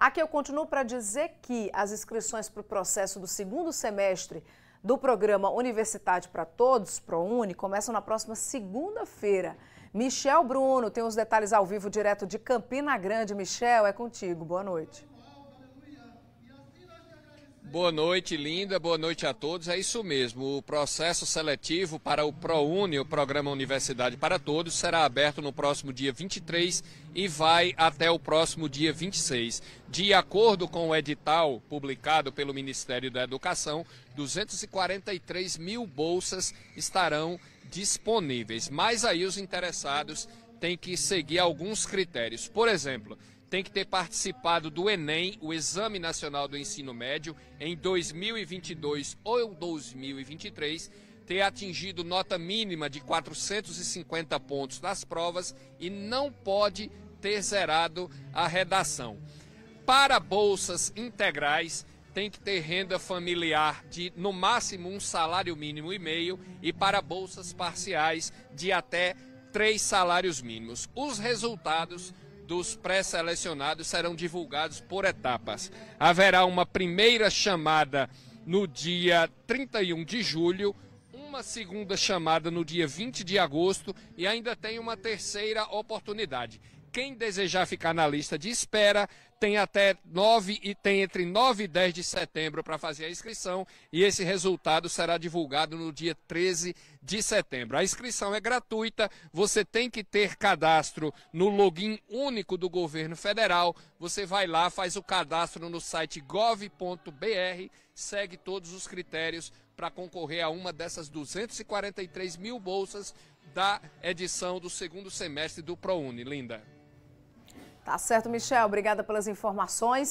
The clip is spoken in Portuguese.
Aqui eu continuo para dizer que as inscrições para o processo do segundo semestre do programa Universidade para Todos, ProUni, começam na próxima segunda-feira. Michel Bruno tem os detalhes ao vivo direto de Campina Grande. Michel, é contigo. Boa noite. Boa noite, Linda. Boa noite a todos. É isso mesmo. O processo seletivo para o ProUni, o Programa Universidade para Todos, será aberto no próximo dia 23 e vai até o próximo dia 26. De acordo com o edital publicado pelo Ministério da Educação, 243 mil bolsas estarão disponíveis. Mas aí os interessados têm que seguir alguns critérios. Por exemplo, tem que ter participado do Enem, o Exame Nacional do Ensino Médio, em 2022 ou 2023, ter atingido nota mínima de 450 pontos nas provas e não pode ter zerado a redação. Para bolsas integrais, tem que ter renda familiar de no máximo um salário mínimo e meio e para bolsas parciais de até três salários mínimos. Os resultados dos pré-selecionados serão divulgados por etapas. Haverá uma primeira chamada no dia 31 de julho, uma segunda chamada no dia 20 de agosto e ainda tem uma terceira oportunidade. Quem desejar ficar na lista de espera tem até 9 e tem entre 9 e 10 de setembro para fazer a inscrição e esse resultado será divulgado no dia 13 de setembro. A inscrição é gratuita, você tem que ter cadastro no login único do governo federal. Você vai lá, faz o cadastro no site gov.br, segue todos os critérios para concorrer a uma dessas 243 mil bolsas da edição do segundo semestre do ProUni. Linda. Tá certo, Michel. Obrigada pelas informações.